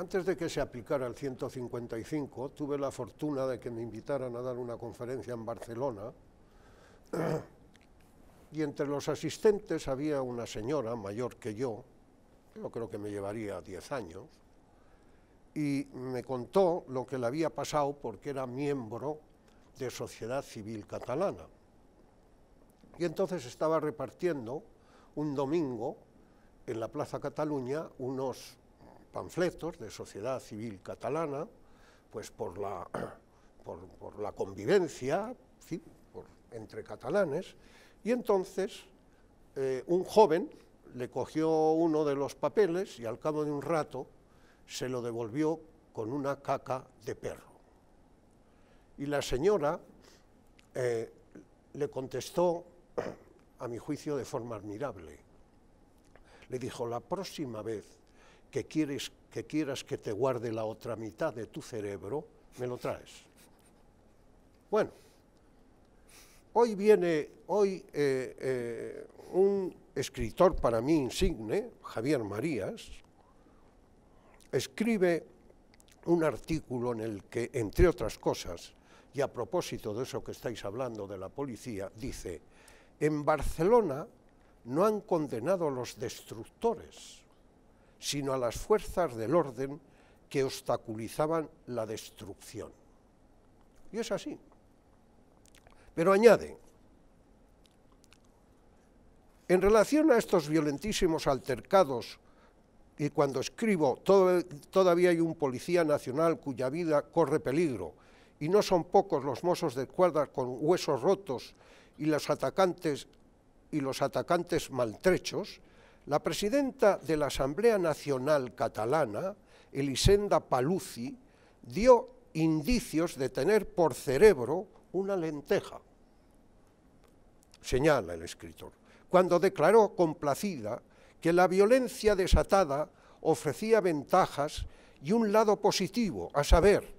Antes de que se aplicara el 155, tuve la fortuna de que me invitaran a dar una conferencia en Barcelona y entre los asistentes había una señora mayor que yo, yo creo que me llevaría 10 años, y me contó lo que le había pasado porque era miembro de Sociedad Civil Catalana. Y entonces estaba repartiendo un domingo en la Plaza Cataluña unos panfletos de sociedad civil catalana, pues por la, por, la convivencia ¿sí? entre catalanes, y entonces eh, un joven le cogió uno de los papeles y al cabo de un rato se lo devolvió con una caca de perro. Y la señora eh, le contestó, a mi juicio, de forma admirable. Le dijo, la próxima vez que, quieres, que quieras que te guarde la otra mitad de tu cerebro, me lo traes. Bueno, hoy viene, hoy eh, eh, un escritor para mí insigne, Javier Marías, escribe un artículo en el que, entre otras cosas, y a propósito de eso que estáis hablando de la policía, dice, en Barcelona no han condenado a los destructores, sino a las fuerzas del orden que obstaculizaban la destrucción. Y es así. Pero añade, en relación a estos violentísimos altercados, y cuando escribo, todavía hay un policía nacional cuya vida corre peligro, y no son pocos los mozos de cuerda con huesos rotos y los atacantes y los atacantes maltrechos, la presidenta de la Asamblea Nacional Catalana, Elisenda Paluzzi, dio indicios de tener por cerebro una lenteja, señala el escritor, cuando declaró complacida que la violencia desatada ofrecía ventajas y un lado positivo, a saber,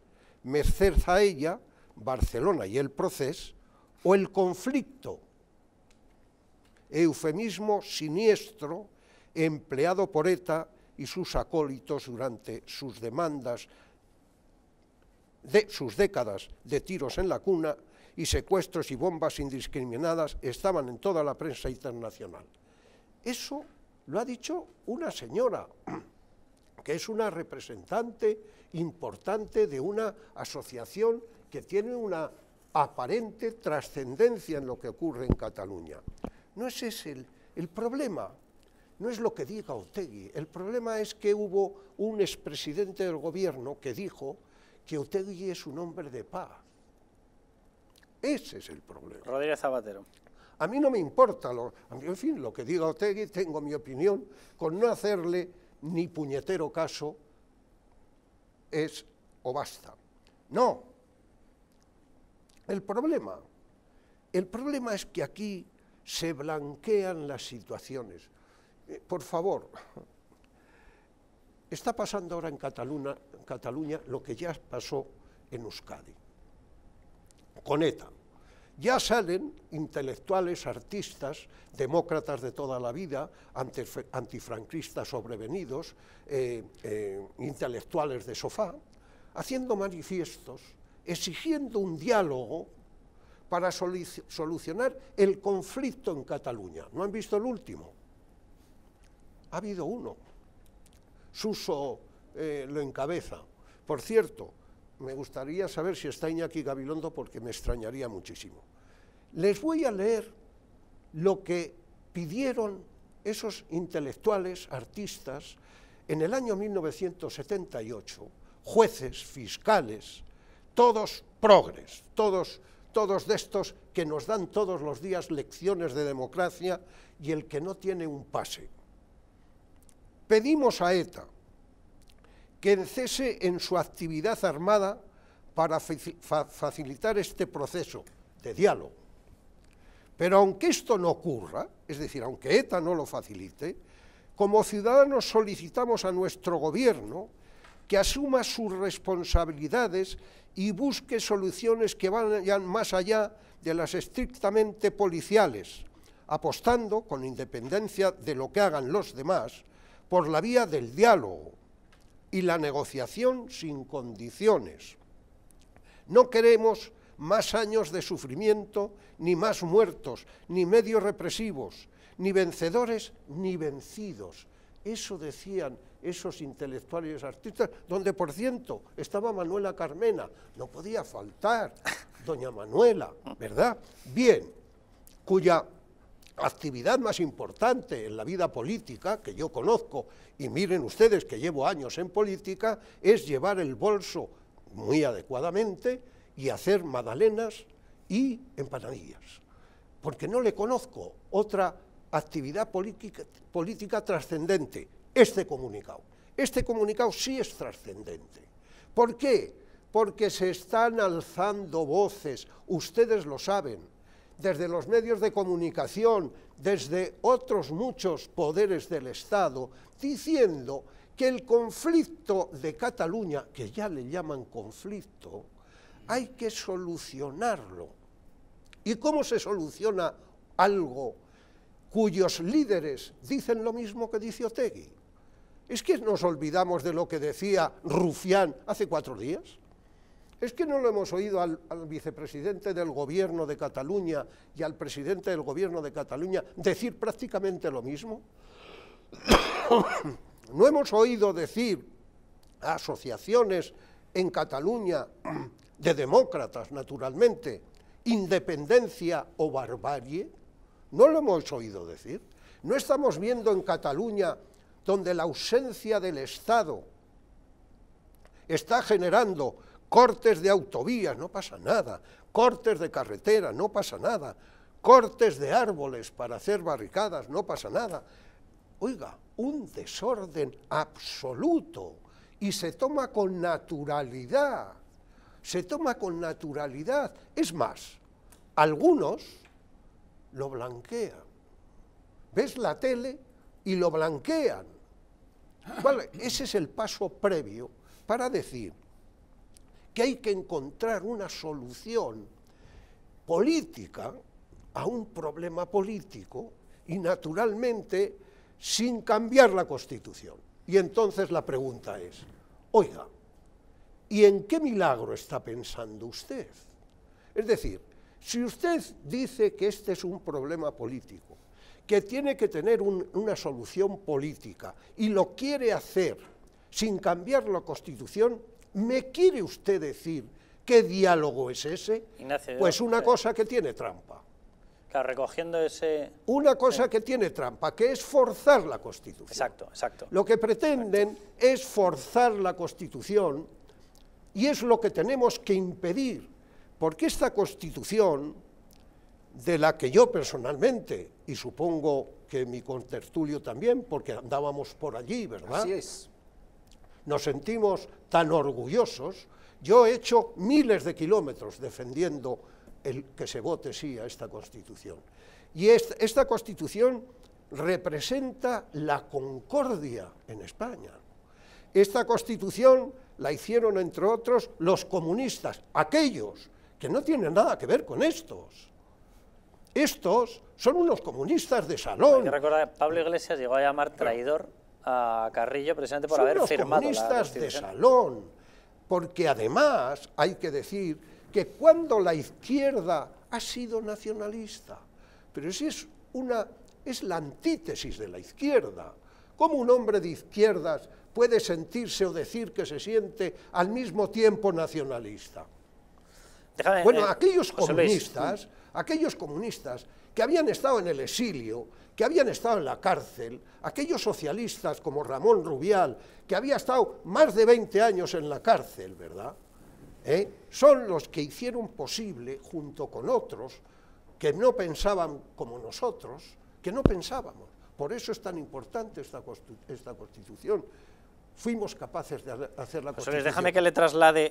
merced ella, Barcelona y el Procés, o el conflicto, eufemismo siniestro empleado por ETA y sus acólitos durante sus demandas sus décadas de tiros en la cuna y secuestros y bombas indiscriminadas estaban en toda la prensa internacional. Eso lo ha dicho una señora, que es una representante importante de una asociación que tiene una aparente trascendencia en lo que ocurre en Cataluña. No ese es el, el problema. No es lo que diga Otegui. El problema es que hubo un expresidente del gobierno que dijo que Otegui es un hombre de paz. Ese es el problema. Rodríguez Zapatero. A mí no me importa, lo, en fin, lo que diga Otegui, tengo mi opinión, con no hacerle ni puñetero caso es o basta. No. El problema, el problema es que aquí se blanquean las situaciones. Eh, por favor, está pasando ahora en Cataluña, lo que ya pasó en Euskadi, con ETA. Ya salen intelectuales, artistas, demócratas de toda la vida, antifranquistas sobrevenidos, eh, eh, intelectuales de sofá, haciendo manifiestos, exigiendo un diálogo para solucionar el conflicto en Cataluña. ¿No han visto el último? Ha habido uno. Suso eh, lo encabeza. Por cierto, me gustaría saber si está Iñaki Gabilondo porque me extrañaría muchísimo. Les voy a leer lo que pidieron esos intelectuales, artistas, en el año 1978, jueces, fiscales, todos progres, todos, todos de estos que nos dan todos los días lecciones de democracia y el que no tiene un pase. Pedimos a ETA que cese en su actividad armada para facilitar este proceso de diálogo. Pero aunque esto no ocurra, es decir, aunque ETA no lo facilite, como ciudadanos solicitamos a nuestro gobierno que asuma sus responsabilidades y busque soluciones que vayan más allá de las estrictamente policiales, apostando, con independencia de lo que hagan los demás, por la vía del diálogo y la negociación sin condiciones. No queremos más años de sufrimiento, ni más muertos, ni medios represivos, ni vencedores, ni vencidos. Eso decían esos intelectuales artistas, donde por cierto estaba Manuela Carmena, no podía faltar, doña Manuela, ¿verdad? Bien, cuya actividad más importante en la vida política que yo conozco, y miren ustedes que llevo años en política, es llevar el bolso muy adecuadamente y hacer magdalenas y empanadillas. Porque no le conozco otra actividad política, política trascendente, este comunicado. Este comunicado sí es trascendente. ¿Por qué? Porque se están alzando voces, ustedes lo saben, desde los medios de comunicación, desde otros muchos poderes del Estado, diciendo que el conflicto de Cataluña, que ya le llaman conflicto, hay que solucionarlo. ¿Y cómo se soluciona algo cuyos líderes dicen lo mismo que dice Otegui? ¿Es que nos olvidamos de lo que decía Rufián hace cuatro días? Es que no lo hemos oído al, vicepresidente del gobierno de Cataluña y al presidente del gobierno de Cataluña decir prácticamente lo mismo. no hemos oído decir a asociaciones en Cataluña de demócratas, naturalmente, independencia o barbarie. No lo hemos oído decir. No estamos viendo en Cataluña donde la ausencia del Estado está generando cortes de autovías, no pasa nada, cortes de carretera, no pasa nada, cortes de árboles para hacer barricadas, no pasa nada. Oiga, un desorden absoluto y se toma con naturalidad, se toma con naturalidad. Es más, algunos lo blanquean. Ves la tele y lo blanquean. ese es el paso previo para decir, que hay que encontrar una solución política a un problema político y naturalmente sin cambiar la Constitución. Y entonces la pregunta es, oiga, ¿y en qué milagro está pensando usted? Es decir, si usted dice que este es un problema político, que tiene que tener una solución política y lo quiere hacer sin cambiar la Constitución, ¿Me quiere usted decir qué diálogo es ese? pues una cosa que tiene trampa. recogiendo ese... Una cosa que tiene trampa, que es forzar la Constitución. Exacto, exacto. Lo que pretenden es forzar la Constitución y es lo que tenemos que impedir, porque esta Constitución, de la que yo personalmente, y supongo que mi contertulio también, porque andábamos por allí, ¿verdad? Así es nos sentimos tan orgullosos. Yo he hecho miles de kilómetros defendiendo el que se vote sí a esta Constitución. Y esta, esta Constitución representa la concordia en España. Esta Constitución la hicieron, entre otros, los comunistas, aquellos que no tienen nada que ver con estos. Estos son unos comunistas de salón. Hay que Pablo Iglesias llegó a llamar traidor a Carrillo presidente por haber firmado comunistas de salón, porque además hay que decir que cuando la izquierda ha sido nacionalista, pero si es una es la antítesis de la izquierda. ¿Cómo un hombre de izquierdas puede sentirse o decir que se siente al mismo tiempo nacionalista? bueno, eh, aquellos comunistas, aquellos comunistas que habían estado en el exilio, que habían estado en la cárcel, aquellos socialistas como Ramón Rubial, que había estado más de 20 años en la cárcel, ¿verdad? ¿Eh? Son los que hicieron posible, junto con otros, que no pensaban como nosotros, que no pensábamos. Por eso es tan importante esta, Constitución. Fuimos capaces de hacer la Constitución. déjame que le traslade